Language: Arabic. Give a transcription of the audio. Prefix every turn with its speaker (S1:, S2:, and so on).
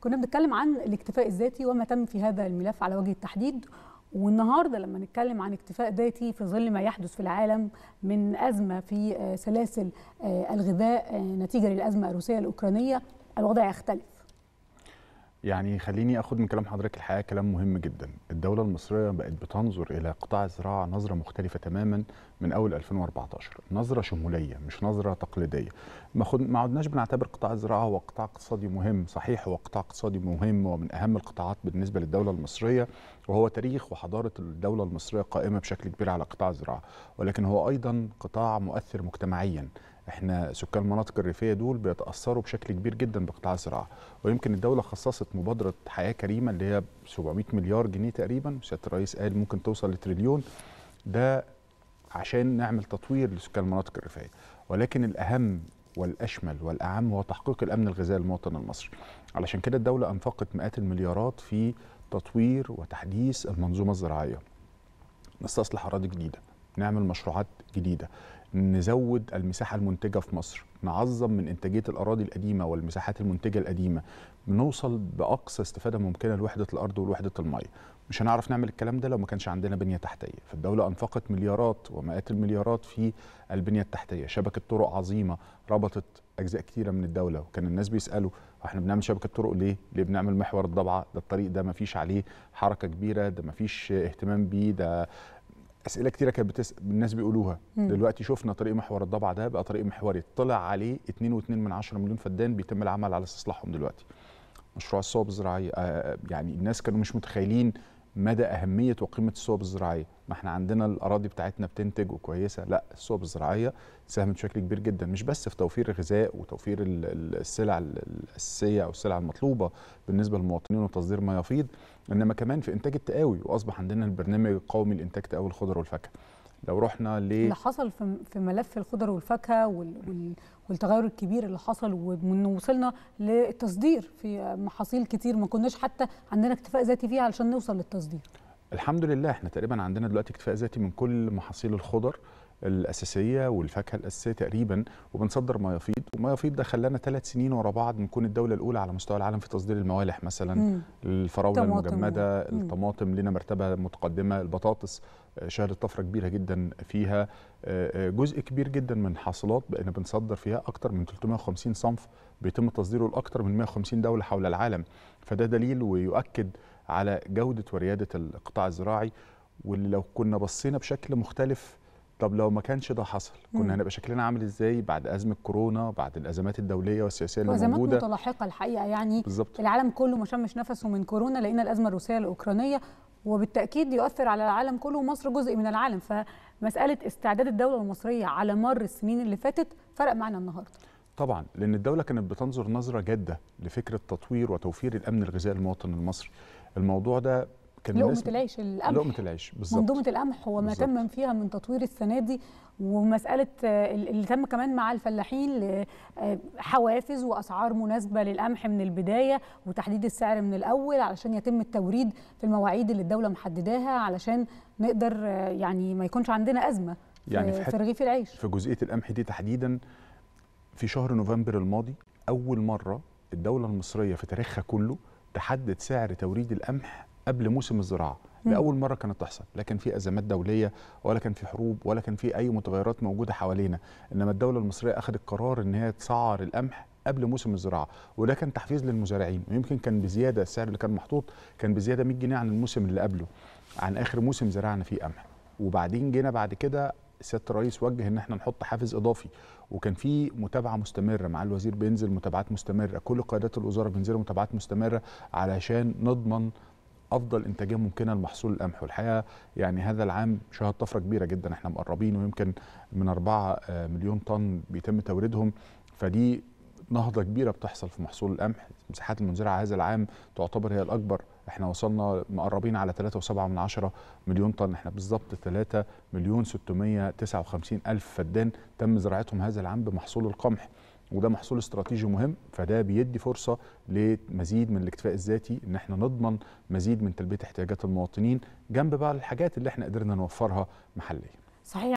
S1: كنا بنتكلم عن الاكتفاء الذاتي وما تم في هذا الملف على وجه التحديد والنهارده لما نتكلم عن اكتفاء ذاتي في ظل ما يحدث في العالم من ازمه في آه، سلاسل آه، الغذاء آه، نتيجه للازمه الروسيه الاوكرانيه الوضع يختلف
S2: يعني خليني اخد من كلام حضرتك الحقيقه كلام مهم جدا الدوله المصريه بقت بتنظر الى قطاع الزراعه نظره مختلفه تماما من اول 2014 نظره شموليه مش نظره تقليديه ما خد... ما عدناش بنعتبر قطاع الزراعه هو قطاع اقتصادي مهم صحيح هو قطاع اقتصادي مهم ومن اهم القطاعات بالنسبه للدوله المصريه وهو تاريخ وحضاره الدوله المصريه قائمه بشكل كبير على قطاع الزراعه ولكن هو ايضا قطاع مؤثر مجتمعيا احنا سكان المناطق الريفيه دول بيتاثروا بشكل كبير جدا بقطاع الزراعه ويمكن الدوله خصصت مبادره حياه كريمه اللي هي 700 مليار جنيه تقريبا سياده الرئيس قال ممكن توصل لتريليون ده عشان نعمل تطوير لسكان المناطق الريفيه ولكن الاهم والاشمل والاعم هو تحقيق الامن الغذائي للمواطن المصري علشان كده الدوله انفقت مئات المليارات في تطوير وتحديث المنظومه الزراعيه نستصلح اراضي جديده نعمل مشروعات جديده نزود المساحه المنتجه في مصر نعظم من انتاجيه الاراضي القديمه والمساحات المنتجه القديمه بنوصل باقصى استفاده ممكنه لوحده الارض ولوحده الميه مش هنعرف نعمل الكلام ده لو ما كانش عندنا بنيه تحتيه فالدوله انفقت مليارات ومئات المليارات في البنيه التحتيه شبكه طرق عظيمه ربطت اجزاء كثيره من الدوله وكان الناس بيسالوا احنا بنعمل شبكه طرق ليه ليه بنعمل محور الضبعه ده الطريق ده ما فيش عليه حركه كبيره ده ما فيش اهتمام بيه ده اسئله كتيره كانت بتس... الناس بيقولوها مم. دلوقتي شفنا طريق محور الضبع ده بقى طريق محوري طلع عليه 2.2 من عشرة مليون فدان بيتم العمل على استصلاحهم دلوقتي مشروع الصوب الزراعيه آه يعني الناس كانوا مش متخيلين مدى اهميه وقيمه الصوب الزراعيه ما احنا عندنا الاراضي بتاعتنا بتنتج وكويسه لا الصوب الزراعيه ساهمت بشكل كبير جدا مش بس في توفير الغذاء وتوفير السلع الاساسيه او السلع المطلوبه بالنسبه للمواطنين وتصدير ما يفيض انما كمان في انتاج التقاوي واصبح عندنا البرنامج القومي لانتاج تقاوي الخضر والفاكهه لو رحنا ل اللي
S1: حصل في ملف الخضر والفاكهه والتغير الكبير اللي حصل وانه وصلنا للتصدير في محاصيل كتير ما كناش حتى عندنا اكتفاء ذاتي فيها علشان نوصل للتصدير
S2: الحمد لله احنا تقريبا عندنا دلوقتي اكتفاء ذاتي من كل محاصيل الخضر الاساسيه والفاكهه الاساسيه تقريبا وبنصدر ما يفيض وما يفيض ده خلانا ثلاث سنين ورا بعض نكون الدوله الاولى على مستوى العالم في تصدير الموالح مثلا الفراوله المجمده الطماطم لنا مرتبه متقدمه البطاطس آه، شهدت طفره كبيره جدا فيها آه، آه، جزء كبير جدا من حاصلات بقينا بنصدر فيها اكثر من 350 صنف بيتم تصديره لاكثر من 150 دوله حول العالم فده دليل ويؤكد على جوده ورياده القطاع الزراعي واللي لو كنا بصينا بشكل مختلف طب لو ما كانش ده حصل كنا هنبقى شكلنا عامل ازاي بعد ازمه كورونا بعد الازمات الدوليه والسياسيه اللي موجوده ازمات
S1: متلاحقه الحقيقه يعني بالزبط. العالم كله ما شمش نفسه من كورونا لقينا الازمه الروسيه الاوكرانيه وبالتاكيد يؤثر على العالم كله ومصر جزء من العالم فمساله استعداد الدوله المصريه على مر السنين اللي فاتت فرق معنا النهارده
S2: طبعا لان الدوله كانت بتنظر نظره جاده لفكره تطوير وتوفير الامن الغذائي للمواطن المصري الموضوع ده كان لقمه
S1: العيش القمح لقمه العيش بالظبط منظومه القمح وما بالزبط. تم فيها من تطوير السنه دي ومساله اللي تم كمان مع الفلاحين آه، حوافز واسعار مناسبه للقمح من البدايه وتحديد السعر من الاول علشان يتم التوريد في المواعيد اللي الدوله محدداها علشان نقدر آه، يعني ما يكونش عندنا ازمه يعني في, في رغيف العيش
S2: في جزئيه القمح دي تحديدا في شهر نوفمبر الماضي اول مره الدوله المصريه في تاريخها كله تحدد سعر توريد القمح قبل موسم الزراعه لاول مره كانت تحصل لا كان في ازمات دوليه ولا كان في حروب ولا كان في اي متغيرات موجوده حوالينا انما الدوله المصريه اخذت قرار ان هي تسعر القمح قبل موسم الزراعه وده كان تحفيز للمزارعين ويمكن كان بزياده السعر اللي كان محطوط كان بزياده 100 جنيه عن الموسم اللي قبله عن اخر موسم زرعنا فيه قمح وبعدين جينا بعد كده سياده الرئيس وجه ان احنا نحط حافز اضافي وكان في متابعه مستمره مع الوزير بينزل متابعات مستمره كل قيادات الوزاره بينزلوا متابعات مستمره علشان نضمن افضل انتاجيه ممكنه لمحصول القمح والحقيقه يعني هذا العام شهد طفره كبيره جدا احنا مقربين ويمكن من 4 آه، مليون طن بيتم توريدهم فدي نهضة كبيرة بتحصل في محصول القمح مساحات المنزرعة هذا العام تعتبر هي الأكبر احنا وصلنا مقربين على 3.7 مليون طن احنا بالظبط 3 مليون 659 ألف فدان تم زراعتهم هذا العام بمحصول القمح وده محصول استراتيجي مهم فده بيدي فرصه لمزيد من الاكتفاء الذاتي ان احنا نضمن مزيد من تلبيه احتياجات المواطنين جنب بقى الحاجات اللي احنا قدرنا نوفرها محليا.
S1: صحيح